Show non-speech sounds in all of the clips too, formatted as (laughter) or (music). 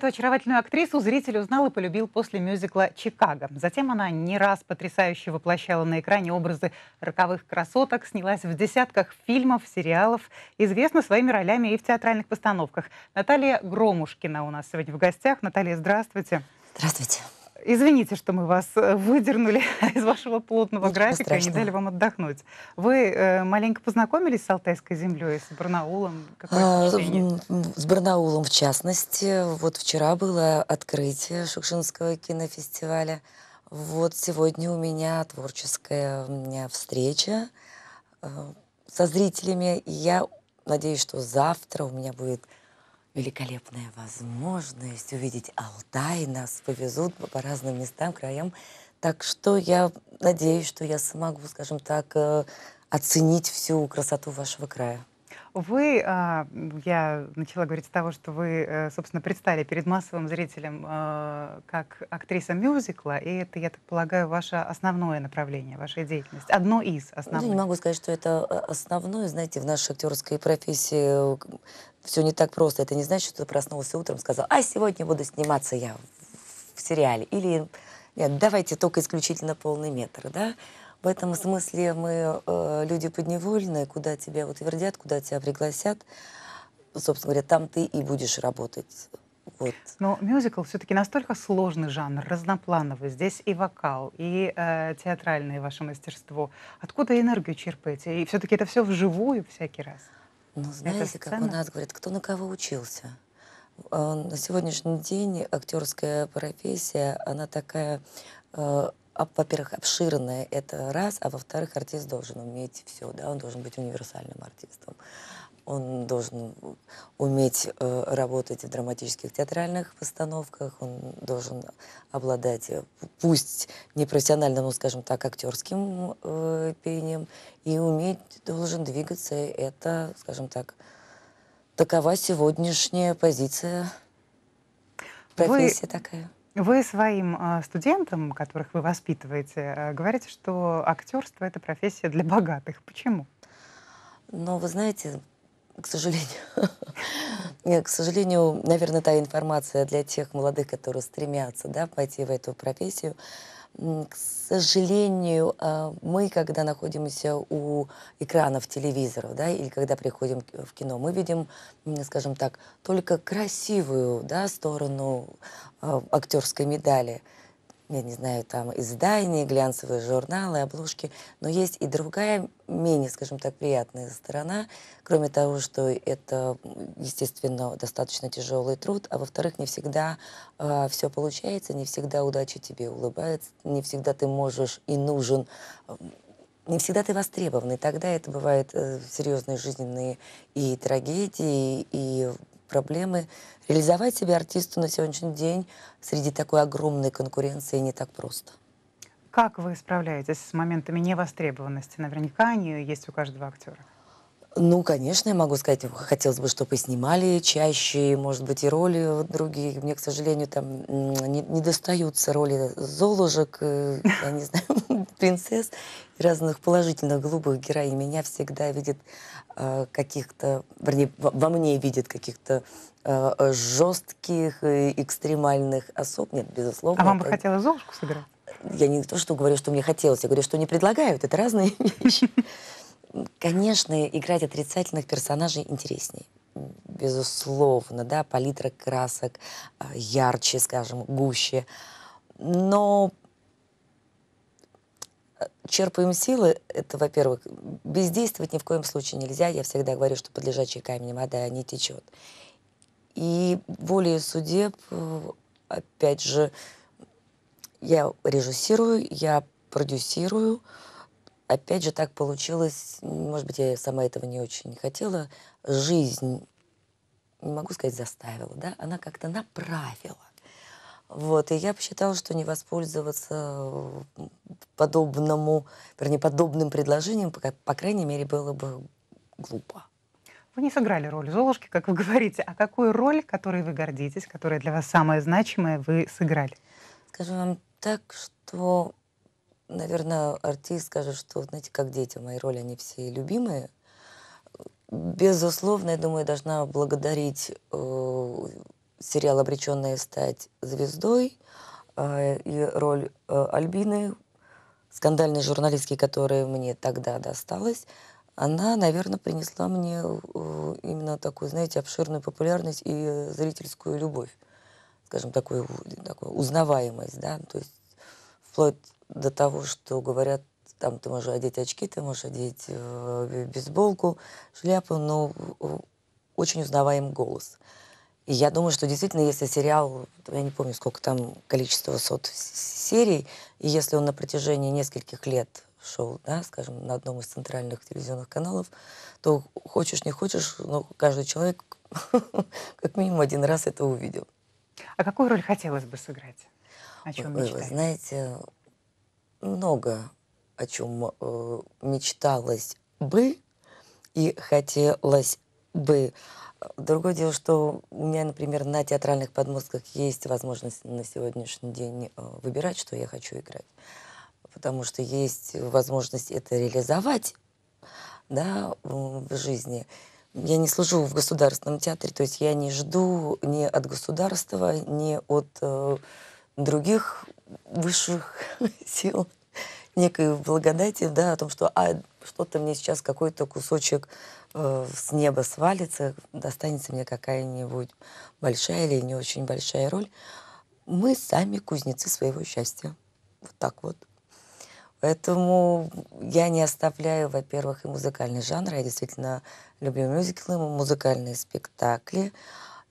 эту очаровательную актрису зритель узнал и полюбил после мюзикла «Чикаго». Затем она не раз потрясающе воплощала на экране образы роковых красоток, снялась в десятках фильмов, сериалов, известна своими ролями и в театральных постановках. Наталья Громушкина у нас сегодня в гостях. Наталья, здравствуйте. Здравствуйте. Извините, что мы вас э, выдернули (laughs) из вашего плотного Ничего графика страшного. и не дали вам отдохнуть. Вы э, маленько познакомились с Алтайской землей, с Барнаулом? А, с Барнаулом, в частности. Вот вчера было открытие Шукшинского кинофестиваля. Вот сегодня у меня творческая у меня встреча э, со зрителями. И я надеюсь, что завтра у меня будет великолепная возможность увидеть Алтай. Нас повезут по разным местам, краям. Так что я надеюсь, что я смогу, скажем так, э, оценить всю красоту вашего края. Вы, а, я начала говорить с того, что вы, э, собственно, предстали перед массовым зрителем а, как актриса мюзикла, и это, я так полагаю, ваше основное направление, ваша деятельность, одно из ну, основных. Ну, не могу сказать, что это а, основное, знаете, в нашей актерской профессии э, все не так просто. Это не значит, что ты проснулся утром и сказал, а сегодня буду сниматься я в сериале. Или нет, давайте только исключительно полный метр, да? В этом смысле мы э, люди подневольные, куда тебя вот утвердят, куда тебя пригласят. Собственно говоря, там ты и будешь работать. Вот. Но мюзикл все-таки настолько сложный жанр, разноплановый. Здесь и вокал, и э, театральное ваше мастерство. Откуда энергию черпаете? И все-таки это все вживую всякий раз. Ну, знаете, как у нас говорят, кто на кого учился. Э, на сегодняшний день актерская профессия, она такая э, а, во-первых, обширное это раз, а во-вторых, артист должен уметь все, да, он должен быть универсальным артистом. Он должен уметь э, работать в драматических театральных постановках, он должен обладать, э, пусть непрофессиональным, но, ну, скажем так, актерским э, пением, и уметь должен двигаться. Это, скажем так, такова сегодняшняя позиция. Профессия Вы... такая. Вы своим э, студентам, которых вы воспитываете, э, говорите, что актерство это профессия для богатых. Почему? Ну, вы знаете, к сожалению, (laughs) к сожалению, наверное, та информация для тех молодых, которые стремятся да, пойти в эту профессию, к сожалению, э, мы, когда находимся у экранов телевизоров, да, или когда приходим в кино, мы видим, скажем так, только красивую да, сторону э, актерской медали – я не знаю, там издания, глянцевые журналы, обложки, но есть и другая, менее, скажем так, приятная сторона, кроме того, что это, естественно, достаточно тяжелый труд, а во-вторых, не всегда э, а, все получается, не всегда удача тебе улыбается, не всегда ты можешь и нужен не всегда ты востребован, и тогда это бывают э, серьезные жизненные и трагедии, и проблемы. Реализовать себя артисту на сегодняшний день среди такой огромной конкуренции не так просто. Как вы справляетесь с моментами невостребованности? Наверняка они есть у каждого актера. Ну, конечно, я могу сказать, хотелось бы, чтобы снимали чаще, может быть, и роли другие. Мне, к сожалению, там не, не достаются роли золушек, э, я не знаю, (laughs) принцесс и разных положительных, глупых героинь. Меня всегда видят э, каких-то, вернее, во мне видят каких-то э, э жестких, экстремальных особ. Нет, безусловно. А вам бы это... хотелось золушку сыграть? Я не то, что говорю, что мне хотелось, я говорю, что не предлагают. Это разные (laughs) вещи. Конечно, играть отрицательных персонажей интереснее, безусловно, да, палитра красок а, ярче, скажем, гуще. Но а, черпаем силы, это, во-первых, бездействовать ни в коем случае нельзя. Я всегда говорю, что под лежачий камень вода не течет. И более судеб, опять же, я режиссирую, я продюсирую, опять же так получилось, может быть, я сама этого не очень хотела, жизнь, не могу сказать заставила, да, она как-то направила. Вот, и я посчитала, что не воспользоваться подобному, вернее, подобным предложением, по, по крайней мере, было бы глупо. Вы не сыграли роль Золушки, как вы говорите, а какую роль, которой вы гордитесь, которая для вас самая значимая, вы сыграли? Скажу вам так, что наверное, артист скажет, что, знаете, как дети мои роли, они все любимые. Безусловно, я думаю, должна благодарить э, сериал «Обреченная стать звездой» э, и роль э, Альбины, скандальной журналистки, которая мне тогда досталась. Она, наверное, принесла мне э, именно такую, знаете, обширную популярность и зрительскую любовь скажем, такую, такую узнаваемость, да, то есть вплоть до того, что говорят, там ты можешь одеть очки, ты можешь одеть э, бейсболку, шляпу, но э, очень узнаваем голос. И я думаю, что действительно, если сериал, я не помню, сколько там количество сот серий, и если он на протяжении нескольких лет шел, да, скажем, на одном из центральных телевизионных каналов, то хочешь не хочешь, но ну, каждый человек (laughs) как минимум один раз это увидел. А какую роль хотелось бы сыграть? О чем мечтать? Вы знаете, много о чем э, мечталось бы и хотелось бы. Другое дело, что у меня, например, на театральных подмостках есть возможность на сегодняшний день э, выбирать, что я хочу играть. Потому что есть возможность это реализовать да, в жизни. Я не служу в государственном театре, то есть я не жду ни от государства, ни от э, других высших (laughs) сил, некой благодати, да, о том, что а, что-то мне сейчас какой-то кусочек э, с неба свалится, достанется мне какая-нибудь большая или не очень большая роль. Мы сами кузнецы своего счастья. Вот так вот. Поэтому я не оставляю, во-первых, и музыкальный жанр. Я действительно люблю мюзиклы, музыкальные спектакли.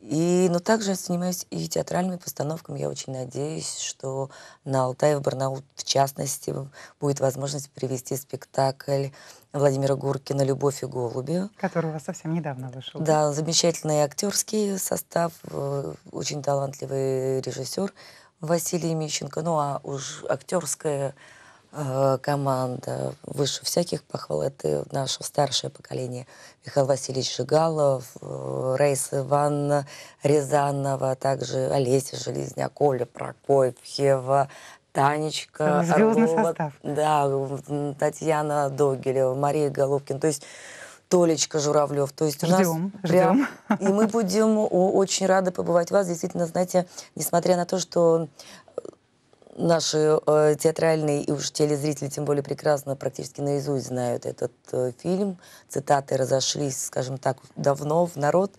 И, но также я занимаюсь и театральными постановками. Я очень надеюсь, что на Алтае, в Барнаул, в частности, будет возможность привести спектакль Владимира Гуркина «Любовь и голуби». Который у вас совсем недавно вышел. Да, замечательный актерский состав, э, очень талантливый режиссер Василий Мищенко. Ну, а уж актерская Э, команда, выше всяких похвал, это наше старшее поколение. Михаил Васильевич Жигалов, э, Рейс Ивановна Рязанова, а также Олеся Железняк, Оля Прокопьева, Танечка Звездный Орлова, состав. Да, Татьяна Догилева, Мария Головкин. То есть Толечка Журавлев. То есть у нас прям... ждем. И мы будем очень рады побывать у вас. Действительно, знаете, несмотря на то, что наши э, театральные и уж телезрители тем более прекрасно практически наизусть знают этот э, фильм. Цитаты разошлись, скажем так, давно в народ.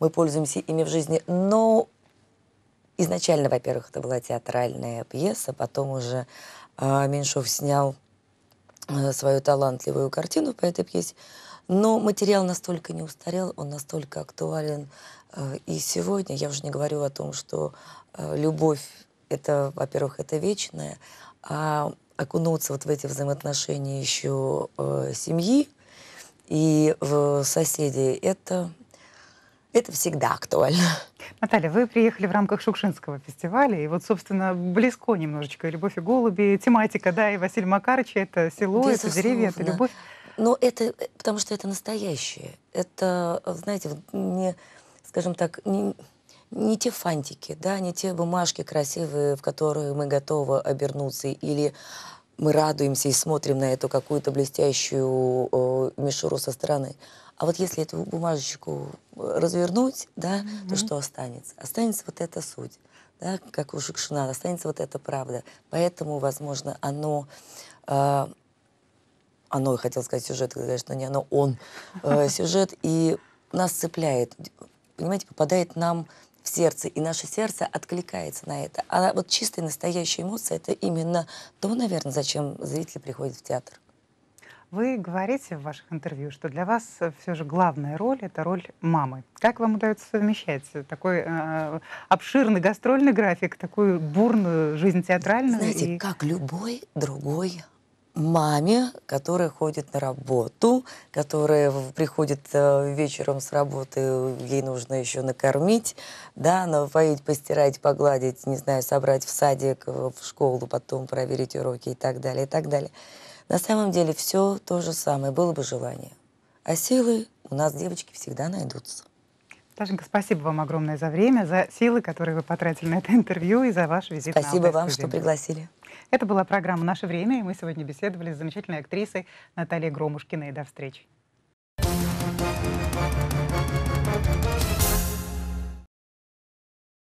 Мы пользуемся ими в жизни. Но изначально, во-первых, это была театральная пьеса, потом уже э, Меньшов снял э, свою талантливую картину по этой пьесе. Но материал настолько не устарел, он настолько актуален. Э, и сегодня я уже не говорю о том, что э, любовь это, во-первых, это вечное, а окунуться вот в эти взаимоотношения еще э, семьи и в соседей, это, это всегда актуально. Наталья, вы приехали в рамках Шукшинского фестиваля, и вот, собственно, близко немножечко «Любовь и голуби», тематика, да, и Василий Макарыч, это село, Безусловно. это деревья, это любовь. Но это, э, потому что это настоящее. Это, э, знаете, не, скажем так, не, не те фантики, да, не те бумажки красивые, в которые мы готовы обернуться, или мы радуемся и смотрим на эту какую-то блестящую э, мишуру со стороны. А вот если эту бумажечку э, развернуть, да, mm-hmm. то что останется? Останется вот эта суть, да, как у Шукшина, останется вот эта правда. Поэтому, возможно, оно... Э, оно, я хотела сказать сюжет, конечно, не оно, он э, (laughs) сюжет, и нас цепляет, понимаете, попадает нам в сердце, и наше сердце откликается на это. А вот чистая настоящая эмоция — это именно то, наверное, зачем зрители приходят в театр. Вы говорите в ваших интервью, что для вас все же главная роль — это роль мамы. Как вам удается совмещать такой э, обширный гастрольный график, такую бурную жизнь театральную? Знаете, и... как любой другой маме, которая ходит на работу, которая приходит э, вечером с работы, ей нужно еще накормить, да, напоить, постирать, погладить, не знаю, собрать в садик, э, в школу, потом проверить уроки и так далее, и так далее. На самом деле все то же самое, было бы желание. А силы у нас, девочки, всегда найдутся. Сашенька, спасибо вам огромное за время, за силы, которые вы потратили на это интервью и за ваш визит. Спасибо вам, студию. что пригласили. Это была программа «Наше время», и мы сегодня беседовали с замечательной актрисой Натальей Громушкиной. До встречи.